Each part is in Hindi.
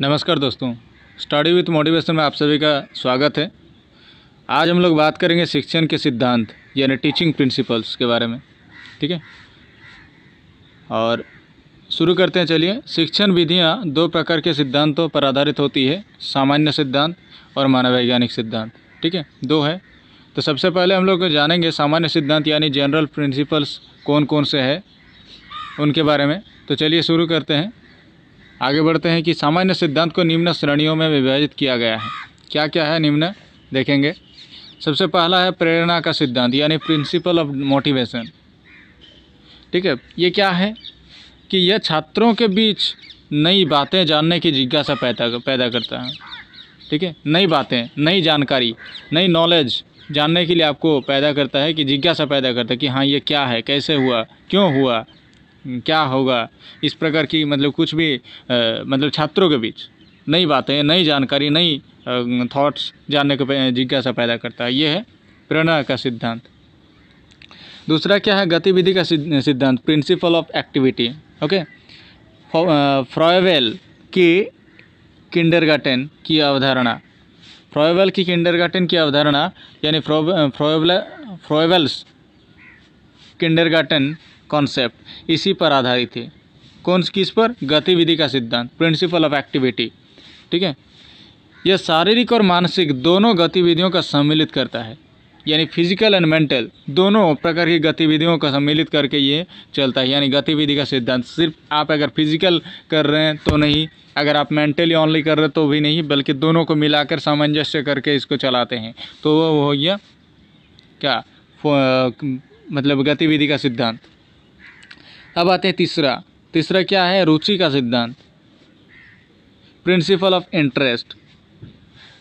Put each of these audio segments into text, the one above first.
नमस्कार दोस्तों स्टडी विथ मोटिवेशन में आप सभी का स्वागत है आज हम लोग बात करेंगे शिक्षण के सिद्धांत यानी टीचिंग प्रिंसिपल्स के बारे में ठीक है और शुरू करते हैं चलिए शिक्षण विधियाँ दो प्रकार के सिद्धांतों पर आधारित होती है सामान्य सिद्धांत और मानवैज्ञानिक सिद्धांत ठीक है दो है तो सबसे पहले हम लोग जानेंगे सामान्य सिद्धांत यानी जनरल प्रिंसिपल्स कौन कौन से है उनके बारे में तो चलिए शुरू करते हैं आगे बढ़ते हैं कि सामान्य सिद्धांत को निम्न श्रेणियों में विभाजित किया गया है क्या क्या है निम्न देखेंगे सबसे पहला है प्रेरणा का सिद्धांत यानी प्रिंसिपल ऑफ मोटिवेशन ठीक है ये क्या है कि यह छात्रों के बीच नई बातें जानने की जिज्ञासा पैदा पैदा करता है ठीक है नई बातें नई जानकारी नई नॉलेज जानने के लिए आपको पैदा करता है कि जिज्ञासा पैदा करता है कि हाँ ये क्या है कैसे हुआ क्यों हुआ क्या होगा इस प्रकार की मतलब कुछ भी मतलब छात्रों के बीच नई बातें नई जानकारी नई थॉट्स जानने को जिज्ञासा पैदा करता है ये है प्रेरणा का सिद्धांत दूसरा क्या है गतिविधि का सिद्धांत principle of activity okay Froebel की किंडरगार्टन की अवधारणा फ्रॉयवेल की किंडरगार्टन की अवधारणा यानी फ्रॉयवेल फ्रॉयवेल्स किंडरगार्टन कॉन्सेप्ट इसी पर आधारित है कौन किस पर गतिविधि का सिद्धांत प्रिंसिपल ऑफ एक्टिविटी ठीक है यह शारीरिक और मानसिक दोनों गतिविधियों का सम्मिलित करता है यानी फिजिकल एंड मेंटल दोनों प्रकार की गतिविधियों का सम्मिलित करके ये चलता है यानी गतिविधि का सिद्धांत सिर्फ आप अगर फिजिकल कर रहे हैं तो नहीं अगर आप मेंटली ऑनली कर रहे हैं तो भी नहीं बल्कि दोनों को मिलाकर सामंजस्य करके इसको चलाते हैं तो वो हो गया क्या मतलब गतिविधि का सिद्धांत अब आते हैं तीसरा तीसरा क्या है रुचि का सिद्धांत principle of interest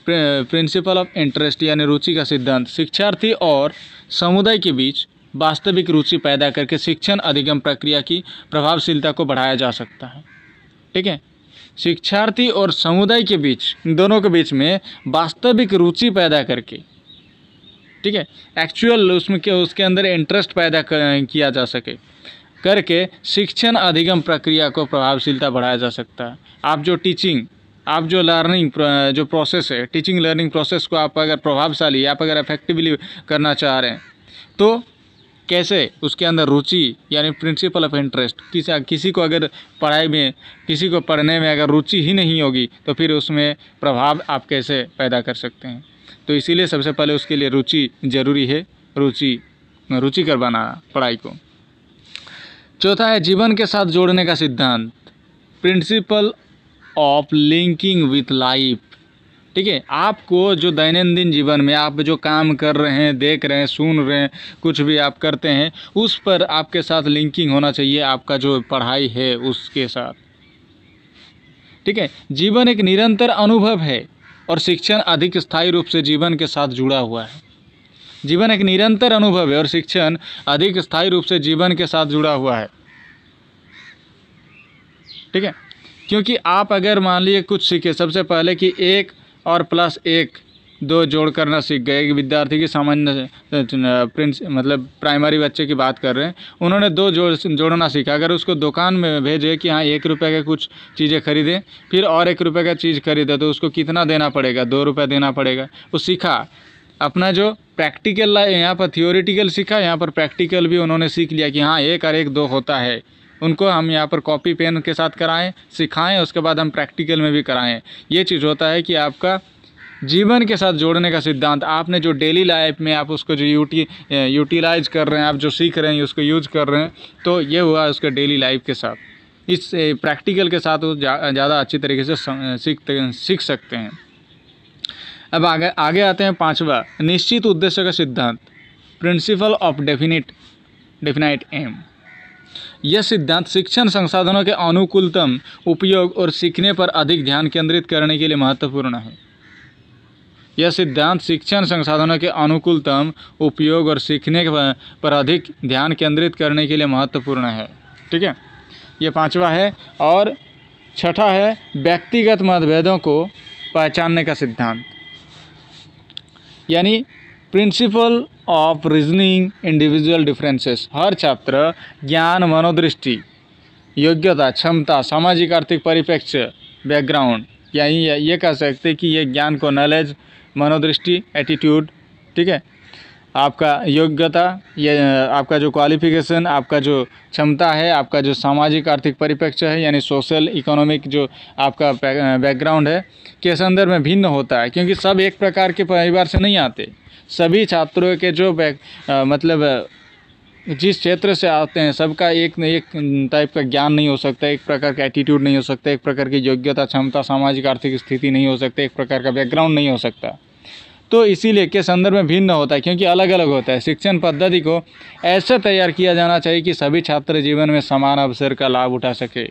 principle of interest यानी रुचि का सिद्धांत शिक्षार्थी और समुदाय के बीच वास्तविक रुचि पैदा करके शिक्षण अधिगम प्रक्रिया की प्रभावशीलता को बढ़ाया जा सकता है ठीक है शिक्षार्थी और समुदाय के बीच दोनों के बीच में वास्तविक रुचि पैदा करके ठीक है एक्चुअल उसमें के उसके अंदर इंटरेस्ट पैदा किया जा सके करके शिक्षण अधिगम प्रक्रिया को प्रभावशीलता बढ़ाया जा सकता है आप जो टीचिंग आप जो लर्निंग जो प्रोसेस है टीचिंग लर्निंग प्रोसेस को आप अगर प्रभावशाली आप अगर इफेक्टिवली करना चाह रहे हैं तो कैसे उसके अंदर रुचि यानी प्रिंसिपल ऑफ इंटरेस्ट किसी किसी को अगर पढ़ाई में किसी को पढ़ने में अगर रुचि ही नहीं होगी तो फिर उसमें प्रभाव आप कैसे पैदा कर सकते हैं तो इसीलिए सबसे पहले उसके लिए रुचि जरूरी है रुचि रुचि करवाना बनाना पढ़ाई को चौथा है जीवन के साथ जोड़ने का सिद्धांत principle of linking with life ठीक है आपको जो दैनंदिन जीवन में आप जो काम कर रहे हैं देख रहे हैं सुन रहे हैं कुछ भी आप करते हैं उस पर आपके साथ लिंकिंग होना चाहिए आपका जो पढ़ाई है उसके साथ ठीक है जीवन एक निरंतर अनुभव है और शिक्षण अधिक स्थायी रूप से जीवन के साथ जुड़ा हुआ है जीवन एक निरंतर अनुभव है और शिक्षण अधिक स्थायी रूप से जीवन के साथ जुड़ा हुआ है ठीक है क्योंकि आप अगर मान लीजिए कुछ सीखे सबसे पहले कि एक और प्लस एक दो जोड़ करना सीख गए एक विद्यार्थी की सामान्य प्रिंस मतलब प्राइमरी बच्चे की बात कर रहे हैं उन्होंने दो जोड़ जोड़ना सीखा अगर उसको दुकान में भेजे कि हाँ एक रुपये का कुछ चीज़ें खरीदें फिर और एक रुपये का चीज़ खरीदे तो उसको कितना देना पड़ेगा दो रुपये देना पड़ेगा वो सीखा अपना जो प्रैक्टिकल यहाँ पर थियोरिटिकल सीखा यहाँ पर प्रैक्टिकल भी उन्होंने सीख लिया कि हाँ एक और एक दो होता है उनको हम यहाँ पर कॉपी पेन के साथ कराएं सिखाएं उसके बाद हम प्रैक्टिकल में भी कराएं ये चीज़ होता है कि आपका जीवन के साथ जोड़ने का सिद्धांत आपने जो डेली लाइफ में आप उसको जो यूटी यूटिलाइज कर रहे हैं आप जो सीख रहे हैं उसको यूज कर रहे हैं तो ये हुआ उसके डेली लाइफ के साथ इस प्रैक्टिकल के साथ वो ज़्यादा जा, अच्छी तरीके से सीख सीख सकते हैं अब आगे आगे आते हैं पांचवा निश्चित उद्देश्य का सिद्धांत principle of definite definite aim यह सिद्धांत शिक्षण संसाधनों के अनुकूलतम उपयोग और सीखने पर अधिक ध्यान केंद्रित करने के लिए महत्वपूर्ण है यह सिद्धांत शिक्षण संसाधनों के अनुकूलतम उपयोग और सीखने पर अधिक ध्यान केंद्रित करने के लिए महत्वपूर्ण है ठीक है यह पांचवा है और छठा है व्यक्तिगत मतभेदों को पहचानने का सिद्धांत यानी principle of reasoning individual differences हर छात्र ज्ञान मनोदृष्टि योग्यता क्षमता सामाजिक आर्थिक परिप्रेक्ष्य बैकग्राउंड यानी ये कह सकते कि ये ज्ञान को नॉलेज मनोदृष्टि एटीट्यूड ठीक है आपका योग्यता या आपका जो क्वालिफिकेशन आपका जो क्षमता है आपका जो सामाजिक आर्थिक परिप्रेक्ष्य है यानी सोशल इकोनॉमिक जो आपका बैकग्राउंड है के संदर्भ में भिन्न होता है क्योंकि सब एक प्रकार के परिवार से नहीं आते सभी छात्रों के जो बैक आ, मतलब जिस क्षेत्र से आते हैं सबका एक न एक टाइप का ज्ञान नहीं हो सकता एक प्रकार का एटीट्यूड नहीं हो सकता एक प्रकार की योग्यता क्षमता सामाजिक आर्थिक स्थिति नहीं हो सकती एक प्रकार का बैकग्राउंड नहीं हो सकता तो इसीलिए के संदर्भ में भिन्न होता है क्योंकि अलग अलग होता है शिक्षण पद्धति को ऐसे तैयार किया जाना चाहिए कि सभी छात्र जीवन में समान अवसर का लाभ उठा सके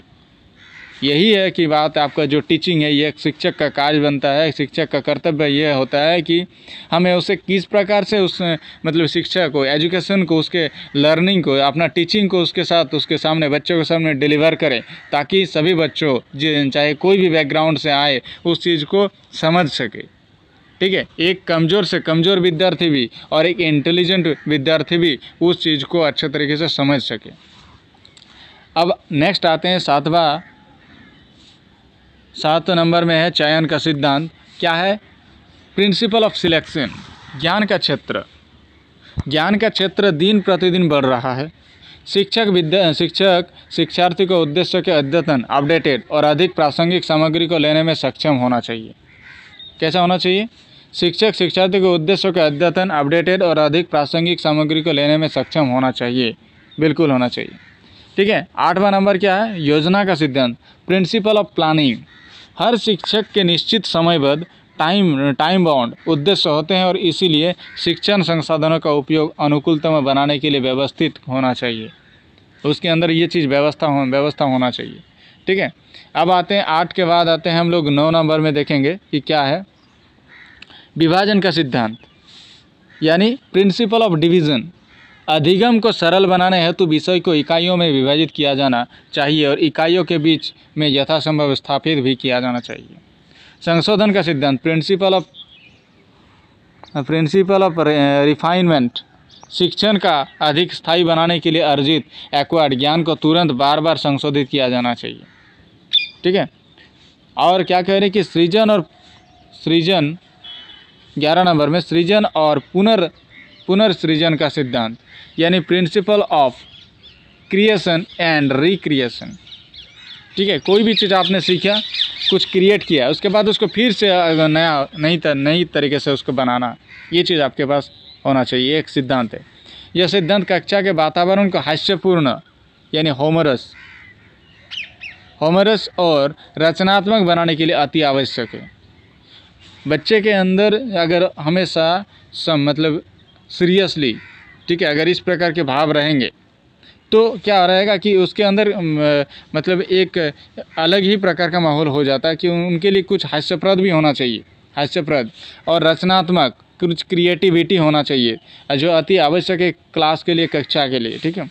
यही है कि बात आपका जो टीचिंग है ये एक शिक्षक का कार्य बनता है शिक्षक का कर्तव्य यह होता है कि हमें उसे किस प्रकार से उस मतलब शिक्षा को एजुकेशन को उसके लर्निंग को अपना टीचिंग को उसके साथ उसके सामने बच्चों के सामने डिलीवर करें ताकि सभी बच्चों चाहे कोई भी बैकग्राउंड से आए उस चीज़ को समझ सके ठीक है एक कमज़ोर से कमज़ोर विद्यार्थी भी और एक इंटेलिजेंट विद्यार्थी भी उस चीज़ को अच्छे तरीके से समझ सके अब नेक्स्ट आते हैं सातवा सात नंबर में है चयन का सिद्धांत क्या है प्रिंसिपल ऑफ सिलेक्शन ज्ञान का क्षेत्र ज्ञान का क्षेत्र दिन प्रतिदिन बढ़ रहा है शिक्षक विद्या शिक्षक शिक्षार्थी को उद्देश्य के अद्यतन अपडेटेड और अधिक प्रासंगिक सामग्री को लेने में सक्षम होना चाहिए कैसा होना चाहिए शिक्षक शिक्षार्थी के उद्देश्यों के अद्यतन अपडेटेड और अधिक प्रासंगिक सामग्री को लेने में सक्षम होना चाहिए बिल्कुल होना चाहिए ठीक है आठवां नंबर क्या है योजना का सिद्धांत प्रिंसिपल ऑफ प्लानिंग हर शिक्षक के निश्चित समयबद्ध टाइम टाइम बाउंड उद्देश्य होते हैं और इसीलिए शिक्षण संसाधनों का उपयोग अनुकूलतम बनाने के लिए व्यवस्थित होना चाहिए उसके अंदर ये चीज़ व्यवस्था हो व्यवस्था होना चाहिए ठीक है अब आते हैं आठ के बाद आते हैं हम लोग नौ नंबर में देखेंगे कि क्या है विभाजन का सिद्धांत यानी प्रिंसिपल ऑफ डिवीज़न अधिगम को सरल बनाने हेतु विषय को इकाइयों में विभाजित किया जाना चाहिए और इकाइयों के बीच में यथासंभव स्थापित भी किया जाना चाहिए संशोधन का सिद्धांत principle of principle of refinement शिक्षण का अधिक स्थायी बनाने के लिए अर्जित एक्वाड ज्ञान को तुरंत बार बार संशोधित किया जाना चाहिए ठीक है और क्या कह रहे हैं कि सृजन और सृजन ग्यारह नंबर में सृजन और पुनर् पुनर्सृजन का सिद्धांत यानी principle of creation and recreation ठीक है कोई भी चीज़ आपने सीखा कुछ क्रिएट किया उसके बाद उसको फिर से नया नई नई तरीके से उसको बनाना ये चीज़ आपके पास होना चाहिए एक सिद्धांत है यह सिद्धांत कक्षा के वातावरण को हास्यपूर्ण यानी होमरस होमरस और रचनात्मक बनाने के लिए अति आवश्यक है बच्चे के अंदर अगर हमेशा सम मतलब सीरियसली ठीक है अगर इस प्रकार के भाव रहेंगे तो क्या रहेगा कि उसके अंदर मतलब एक अलग ही प्रकार का माहौल हो जाता है कि उनके लिए कुछ हास्यप्रद भी होना चाहिए हास्यप्रद और रचनात्मक कुछ क्रिएटिविटी होना चाहिए जो अति आवश्यक है क्लास के लिए कक्षा के लिए ठीक है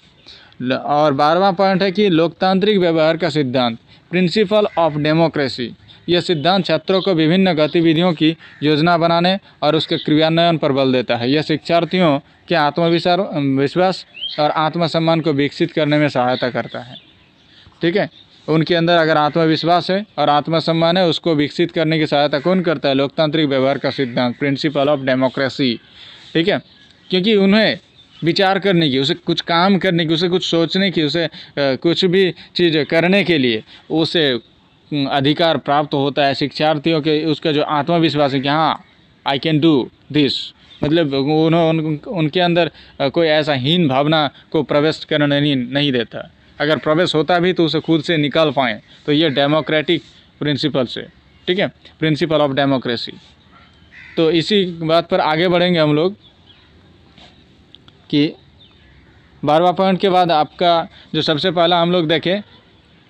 और बारहवा पॉइंट है कि लोकतांत्रिक व्यवहार का सिद्धांत प्रिंसिपल ऑफ डेमोक्रेसी यह सिद्धांत छात्रों को विभिन्न गतिविधियों की योजना बनाने और उसके क्रियान्वयन पर बल देता है यह शिक्षार्थियों के आत्मविश्वास विश्वास और आत्मसम्मान को विकसित करने में सहायता करता है ठीक है उनके अंदर अगर आत्मविश्वास है और आत्मसम्मान है उसको विकसित करने की सहायता कौन करता है लोकतांत्रिक व्यवहार का सिद्धांत प्रिंसिपल ऑफ डेमोक्रेसी ठीक है क्योंकि उन्हें विचार करने की उसे कुछ काम करने की उसे कुछ सोचने की उसे कुछ भी चीज़ करने के लिए उसे अधिकार प्राप्त होता है शिक्षार्थियों के उसका जो आत्मविश्वास है कि हाँ आई कैन डू दिस मतलब उन्होंने उन, उनके अंदर कोई ऐसा हीन भावना को प्रवेश करने नहीं, नहीं देता अगर प्रवेश होता भी तो उसे खुद से निकाल पाएँ तो ये डेमोक्रेटिक प्रिंसिपल से ठीक है प्रिंसिपल ऑफ डेमोक्रेसी तो इसी बात पर आगे बढ़ेंगे हम लोग कि बारवा पॉइंट के बाद आपका जो सबसे पहला हम लोग देखें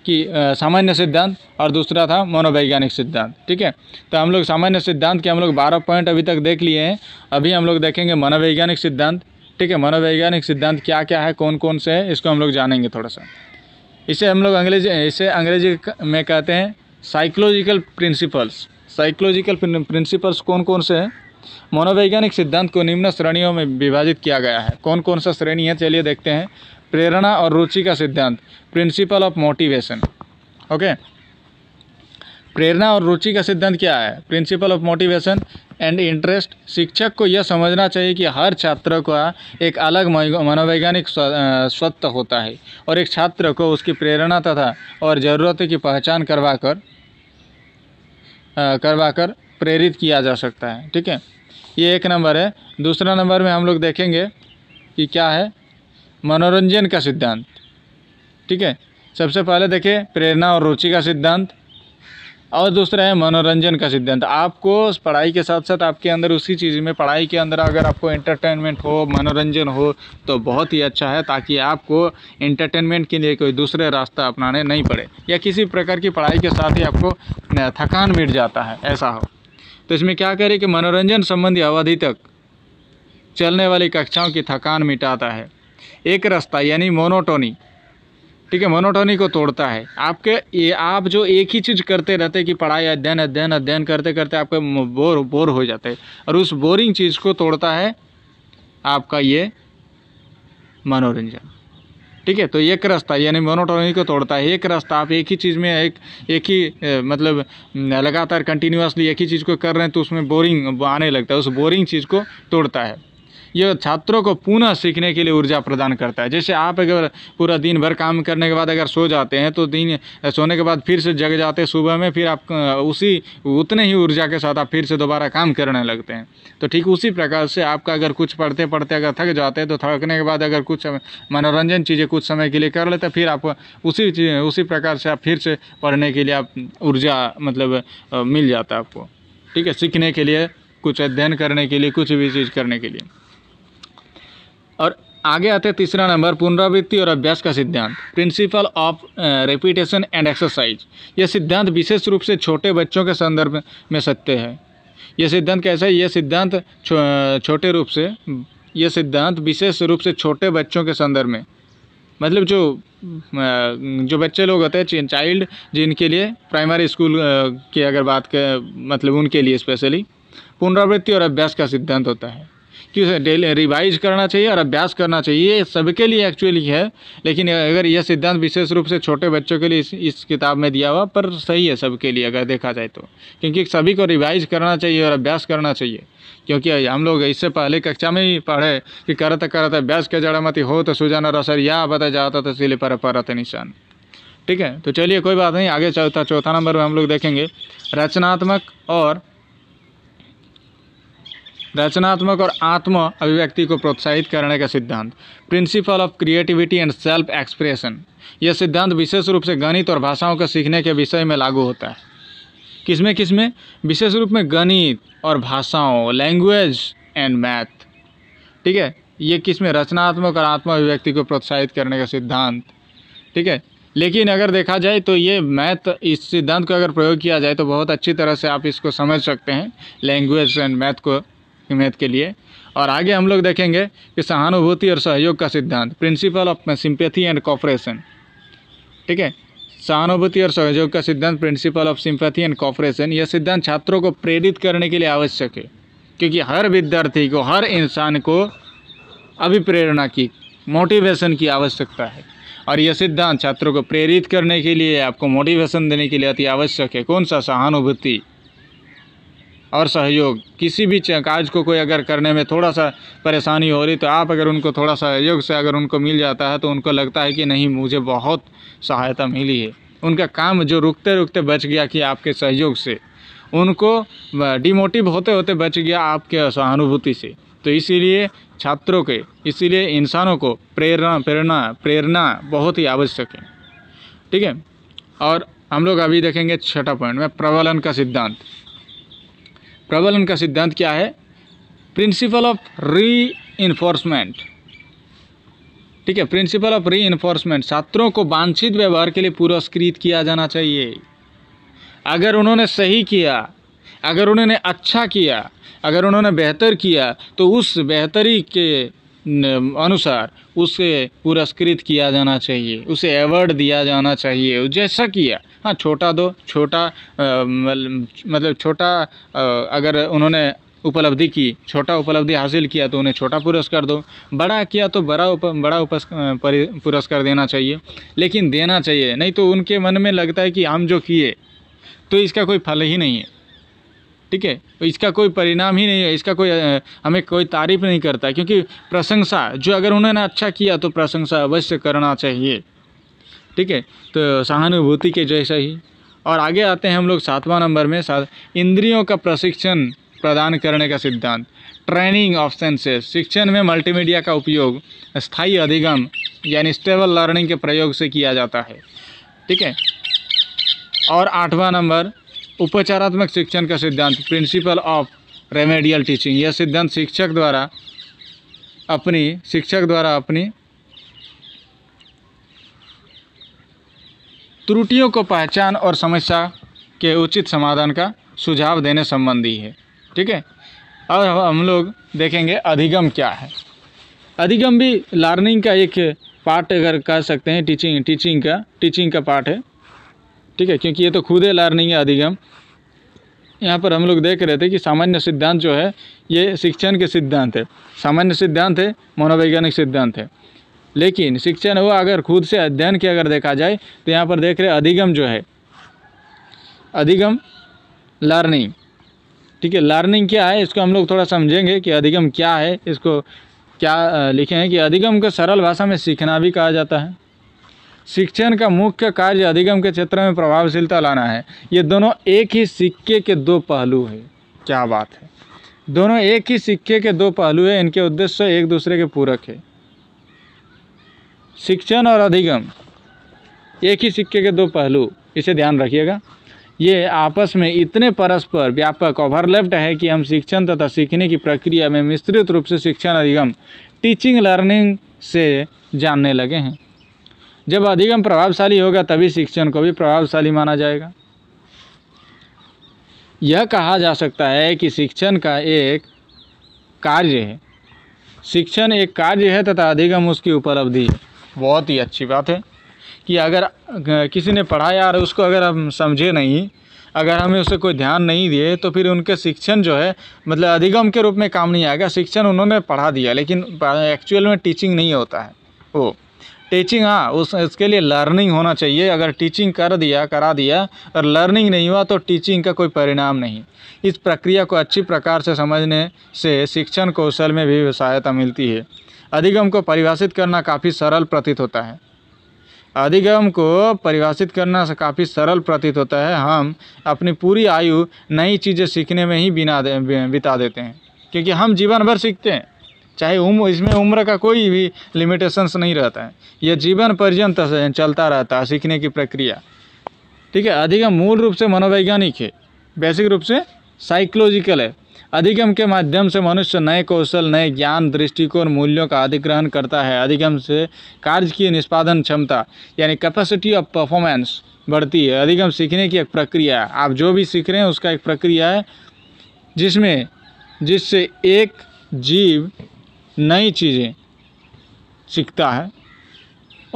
कि सामान्य सिद्धांत और दूसरा था मनोवैज्ञानिक सिद्धांत ठीक है तो हम लोग सामान्य सिद्धांत के हम लोग बारह पॉइंट अभी तक देख लिए हैं अभी हम लोग देखेंगे मनोवैज्ञानिक सिद्धांत ठीक है मनोवैज्ञानिक सिद्धांत क्या क्या है कौन कौन से है इसको हम लोग जानेंगे थोड़ा सा इसे हम लोग अंग्रेजी इसे अंग्रेजी में कहते हैं साइकोलॉजिकल प्रिंसिपल्स साइकोलॉजिकल प्रिंसिपल्स कौन कौन से हैं मनोवैज्ञानिक सिद्धांत को निम्न श्रेणियों में विभाजित किया गया है कौन कौन सा श्रेणी है चलिए देखते हैं प्रेरणा और रुचि का सिद्धांत प्रिंसिपल ऑफ मोटिवेशन ओके प्रेरणा और रुचि का सिद्धांत क्या है principle of motivation and interest शिक्षक को यह समझना चाहिए कि हर छात्र का एक अलग मनोवैज्ञानिक स्वत्व होता है और एक छात्र को उसकी प्रेरणा तथा और ज़रूरतों की पहचान करवा कर करवा कर प्रेरित किया जा सकता है ठीक है ये एक नंबर है दूसरा नंबर में हम लोग देखेंगे कि क्या है मनोरंजन का सिद्धांत ठीक है सबसे पहले देखिए प्रेरणा और रुचि का सिद्धांत और दूसरा है मनोरंजन का सिद्धांत आपको पढ़ाई के साथ साथ आपके अंदर उसी चीज़ में पढ़ाई के अंदर अगर आपको एंटरटेनमेंट हो मनोरंजन हो तो बहुत ही अच्छा है ताकि आपको एंटरटेनमेंट के लिए कोई दूसरे रास्ता अपनाने नहीं पड़े या किसी प्रकार की पढ़ाई के साथ ही आपको थकान मिट जाता है ऐसा हो तो इसमें क्या करें कि मनोरंजन संबंधी अवधि तक चलने वाली कक्षाओं की थकान मिटाता है एक रास्ता यानी मोनोटोनी ठीक है मोनोटोनी को तोड़ता है आपके ये आप जो एक ही चीज़ करते रहते कि पढ़ाई अध्ययन अध्ययन अध्ययन करते करते आपके बोर बोर हो जाते और उस बोरिंग चीज़ को तोड़ता है आपका ये मनोरंजन ठीक है तो एक रास्ता यानी मोनोटोनी को तोड़ता है एक रास्ता आप एक ही चीज़ में एक एक ही ए, मतलब लगातार कंटिन्यूसली एक ही चीज़ को कर रहे हैं तो उसमें बोरिंग आने लगता है उस बोरिंग चीज़ को तोड़ता है ये छात्रों को पुनः सीखने के लिए ऊर्जा प्रदान करता है जैसे आप अगर पूरा दिन भर काम करने के बाद अगर सो जाते हैं तो दिन सोने के बाद फिर से जग जाते सुबह में फिर आप उसी उतने ही ऊर्जा के साथ आप फिर से दोबारा काम करने लगते हैं तो ठीक उसी प्रकार से आपका अगर कुछ पढ़ते पढ़ते अगर थक जाते हैं तो थकने के बाद अगर कुछ मनोरंजन चीज़ें कुछ समय के लिए कर लेते फिर आप उसी उसी प्रकार से आप फिर से पढ़ने के लिए आप ऊर्जा मतलब मिल जाता है आपको ठीक है सीखने के लिए कुछ अध्ययन करने के लिए कुछ भी चीज़ करने के लिए और आगे आते हैं तीसरा नंबर पुनरावृत्ति और अभ्यास का सिद्धांत principle of repetition and exercise यह सिद्धांत विशेष रूप से छोटे बच्चों के संदर्भ में सत्य है यह सिद्धांत कैसा है यह सिद्धांत छोटे रूप से यह सिद्धांत विशेष रूप से छोटे बच्चों के संदर्भ में मतलब जो uh, जो बच्चे लोग होते हैं चाइल्ड जिनके लिए प्राइमरी स्कूल uh, की अगर बात करें मतलब उनके लिए स्पेशली पुनरावृत्ति और अभ्यास का सिद्धांत होता है डेली रिवाइज करना चाहिए और अभ्यास करना चाहिए ये सबके लिए एक्चुअली है लेकिन अगर यह सिद्धांत विशेष रूप से छोटे बच्चों के लिए इस, इस किताब में दिया हुआ पर सही है सबके लिए अगर देखा जाए तो क्योंकि सभी को रिवाइज करना चाहिए और अभ्यास करना चाहिए क्योंकि हम लोग इससे पहले कक्षा में ही पढ़े कि करत करत अभ्यास के मत हो तो सुजान और असर या बता जाता तो सिले पर परत निशान ठीक है तो चलिए कोई बात नहीं आगे चलता चौथा नंबर में हम लोग देखेंगे रचनात्मक और रचनात्मक और आत्म अभिव्यक्ति को प्रोत्साहित करने का सिद्धांत principle of creativity and self expression यह सिद्धांत विशेष रूप से गणित और भाषाओं के सीखने के विषय में लागू होता है किसमें किसमें विशेष रूप में गणित और भाषाओं लैंग्वेज एंड मैथ ठीक है ये किसमें रचनात्मक और आत्म अभिव्यक्ति को प्रोत्साहित करने का सिद्धांत ठीक है लेकिन अगर देखा जाए तो ये मैथ इस सिद्धांत को अगर प्रयोग किया जाए तो बहुत अच्छी तरह से आप इसको समझ सकते हैं लैंग्वेज एंड मैथ को हिमायत के लिए और आगे हम लोग देखेंगे कि सहानुभूति और सहयोग का सिद्धांत principle of sympathy and cooperation ठीक है सहानुभूति और सहयोग का सिद्धांत principle of sympathy and cooperation यह सिद्धांत छात्रों को प्रेरित करने के लिए आवश्यक है क्योंकि हर विद्यार्थी को हर इंसान को अभिप्रेरणा की मोटिवेशन की आवश्यकता है और यह सिद्धांत छात्रों को प्रेरित करने के लिए आपको मोटिवेशन देने के लिए अति आवश्यक है कौन सा सहानुभूति और सहयोग किसी भी काज को कोई अगर करने में थोड़ा सा परेशानी हो रही तो आप अगर उनको थोड़ा सहयोग से अगर उनको मिल जाता है तो उनको लगता है कि नहीं मुझे बहुत सहायता मिली है उनका काम जो रुकते रुकते बच गया कि आपके सहयोग से उनको डिमोटिव होते होते बच गया आपके सहानुभूति से तो इसीलिए छात्रों के इसीलिए इंसानों को प्रेरणा प्रेरणा प्रेरणा बहुत ही आवश्यक है ठीक है और हम लोग अभी देखेंगे छठा पॉइंट में प्रबलन का सिद्धांत प्रबलन का सिद्धांत क्या है प्रिंसिपल ऑफ री इन्फोर्समेंट ठीक है प्रिंसिपल ऑफ री इन्फोर्समेंट छात्रों को वांछित व्यवहार के लिए पुरस्कृत किया जाना चाहिए अगर उन्होंने सही किया अगर उन्होंने अच्छा किया अगर उन्होंने बेहतर किया तो उस बेहतरी के अनुसार उसे पुरस्कृत किया जाना चाहिए उसे अवार्ड दिया जाना चाहिए जैसा किया हाँ छोटा दो छोटा मतलब छोटा अगर उन्होंने उपलब्धि की छोटा उपलब्धि हासिल किया तो उन्हें छोटा पुरस्कार दो बड़ा किया तो बड़ा उप, बड़ा उपस, पुरस्कार देना चाहिए लेकिन देना चाहिए नहीं तो उनके मन में लगता है कि हम जो किए तो इसका कोई फल ही नहीं है ठीक है तो इसका कोई परिणाम ही नहीं है इसका कोई हमें कोई तारीफ नहीं करता क्योंकि प्रशंसा जो अगर उन्होंने अच्छा किया तो प्रशंसा अवश्य करना चाहिए ठीक है तो सहानुभूति के जैसा ही और आगे आते हैं हम लोग सातवां नंबर में सात इंद्रियों का प्रशिक्षण प्रदान करने का सिद्धांत ट्रेनिंग ऑफ सेंसेस शिक्षण में मल्टीमीडिया का उपयोग स्थायी अधिगम यानी स्टेबल लर्निंग के प्रयोग से किया जाता है ठीक है और आठवां नंबर उपचारात्मक शिक्षण का सिद्धांत प्रिंसिपल ऑफ रेमेडियल टीचिंग यह सिद्धांत शिक्षक द्वारा अपनी शिक्षक द्वारा अपनी त्रुटियों को पहचान और समस्या के उचित समाधान का सुझाव देने संबंधी है ठीक है और हम लोग देखेंगे अधिगम क्या है अधिगम भी लर्निंग का एक पार्ट अगर कह सकते हैं टीचिंग टीचिंग का टीचिंग का पार्ट है ठीक है क्योंकि ये तो खुद है लर्निंग है अधिगम यहाँ पर हम लोग देख रहे थे कि सामान्य सिद्धांत जो है ये शिक्षण के सिद्धांत है सामान्य सिद्धांत है मनोवैज्ञानिक सिद्धांत है लेकिन शिक्षण हुआ अगर खुद से अध्ययन के अगर देखा जाए तो यहाँ पर देख रहे अधिगम जो है अधिगम लर्निंग ठीक है लर्निंग क्या है इसको हम लोग थोड़ा समझेंगे कि अधिगम क्या है इसको क्या लिखे हैं कि अधिगम को सरल भाषा में सीखना भी कहा जाता है शिक्षण का मुख्य कार्य अधिगम के क्षेत्र में प्रभावशीलता लाना है ये दोनों एक ही सिक्के के दो पहलू हैं क्या बात है दोनों एक ही सिक्के के दो पहलू हैं इनके उद्देश्य एक दूसरे के पूरक है शिक्षण और अधिगम एक ही सिक्के के दो पहलू इसे ध्यान रखिएगा ये आपस में इतने परस्पर व्यापक ओवरलैप्ड है कि हम शिक्षण तथा सीखने की प्रक्रिया में मिश्रित रूप से शिक्षण अधिगम टीचिंग लर्निंग से जानने लगे हैं जब अधिगम प्रभावशाली होगा तभी शिक्षण को भी प्रभावशाली माना जाएगा यह कहा जा सकता है कि शिक्षण का एक कार्य है शिक्षण एक कार्य है तथा अधिगम उसकी उपलब्धि है बहुत ही अच्छी बात है कि अगर किसी ने पढ़ाया और उसको अगर हम समझे नहीं अगर हमें उसे कोई ध्यान नहीं दिए तो फिर उनके शिक्षण जो है मतलब अधिगम के रूप में काम नहीं आएगा शिक्षण उन्होंने पढ़ा दिया लेकिन एक्चुअल में टीचिंग नहीं होता है वो टीचिंग हाँ उस उसके लिए लर्निंग होना चाहिए अगर टीचिंग कर दिया करा दिया और लर्निंग नहीं हुआ तो टीचिंग का कोई परिणाम नहीं इस प्रक्रिया को अच्छी प्रकार से समझने से शिक्षण कौशल में भी सहायता मिलती है अधिगम को परिभाषित करना काफ़ी सरल प्रतीत होता है अधिगम को परिभाषित करना काफ़ी सरल प्रतीत होता है हम अपनी पूरी आयु नई चीज़ें सीखने में ही बिना दे, बिता देते हैं क्योंकि हम जीवन भर सीखते हैं चाहे उम्र इसमें उम्र का कोई भी लिमिटेशंस नहीं रहता है यह जीवन पर्यंत चलता रहता है सीखने की प्रक्रिया ठीक है अधिगम मूल रूप से मनोवैज्ञानिक है बेसिक रूप से साइकोलॉजिकल है अधिगम के माध्यम से मनुष्य नए कौशल नए ज्ञान दृष्टिकोण मूल्यों का अधिग्रहण करता है अधिगम से कार्य की निष्पादन क्षमता यानी कैपेसिटी ऑफ परफॉर्मेंस बढ़ती है अधिगम सीखने की एक प्रक्रिया है आप जो भी सीख रहे हैं उसका एक प्रक्रिया है जिसमें जिससे एक जीव नई चीज़ें सीखता है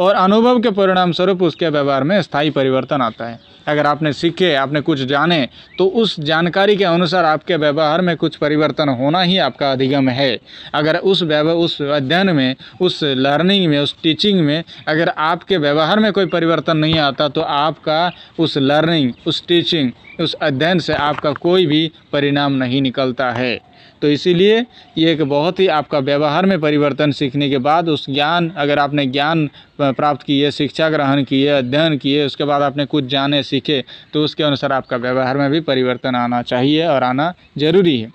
और अनुभव के परिणाम स्वरूप उसके व्यवहार में स्थायी परिवर्तन आता है अगर आपने सीखे आपने कुछ जाने तो उस जानकारी के अनुसार आपके व्यवहार में कुछ परिवर्तन होना ही आपका अधिगम है अगर उस व्यवहार उस अध्ययन में उस लर्निंग में उस टीचिंग में अगर आपके व्यवहार में कोई परिवर्तन नहीं आता तो आपका उस लर्निंग उस टीचिंग उस अध्ययन से आपका कोई भी परिणाम नहीं निकलता है तो इसीलिए ये एक बहुत ही आपका व्यवहार में परिवर्तन सीखने के बाद उस ज्ञान अगर आपने ज्ञान प्राप्त किए शिक्षा ग्रहण किए अध्ययन किए उसके बाद आपने कुछ जाने सीखे तो उसके अनुसार आपका व्यवहार में भी परिवर्तन आना चाहिए और आना ज़रूरी है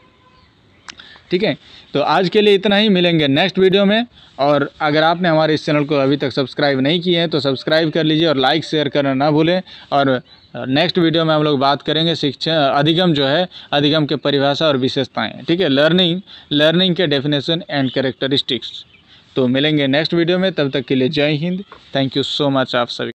ठीक है तो आज के लिए इतना ही मिलेंगे नेक्स्ट वीडियो में और अगर आपने हमारे इस चैनल को अभी तक सब्सक्राइब नहीं किए हैं तो सब्सक्राइब कर लीजिए और लाइक शेयर करना ना भूलें और नेक्स्ट वीडियो में हम लोग बात करेंगे शिक्षा अधिगम जो है अधिगम के परिभाषा और विशेषताएँ ठीक है लर्निंग लर्निंग के डेफिनेशन एंड करेक्टरिस्टिक्स तो मिलेंगे नेक्स्ट वीडियो में तब तक के लिए जय हिंद थैंक यू सो मच आप सभी